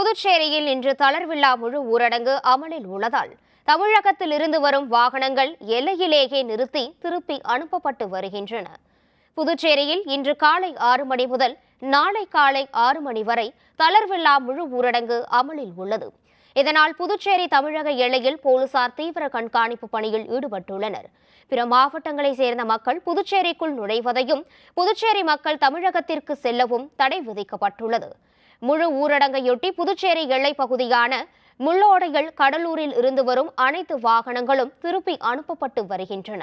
புதுச்சேரியில் இன்று தளர்வில்லா முழு ஊரடங்கு அமலில் உள்ளதால் தமிழகத்தில் இருந்து வரும் வாகனங்கள் எல்லையிலேயே நிறுத்தி திருப்பி அனுப்பப்பட்டு வருகின்றன புதுச்சேரியில் இன்று காலை ஆறு மணி முதல் நாளை காலை ஆறு மணி வரை தளர்வில்லா முழு ஊரடங்கு அமலில் உள்ளது இதனால் புதுச்சேரி தமிழக எல்லையில் போலீசார் தீவிர கண்காணிப்பு பணியில் ஈடுபட்டுள்ளனர் பிற மாவட்டங்களைச் சேர்ந்த மக்கள் புதுச்சேரிக்குள் நுழைவதையும் புதுச்சேரி மக்கள் தமிழகத்திற்கு செல்லவும் தடை விதிக்கப்பட்டுள்ளது முழு ஊரடங்கையொட்டி புதுச்சேரி எல்லை பகுதியான முள்ளோடையில் கடலூரில் இருந்து வரும் அனைத்து வாகனங்களும் திருப்பி அனுப்பப்பட்டு வருகின்றன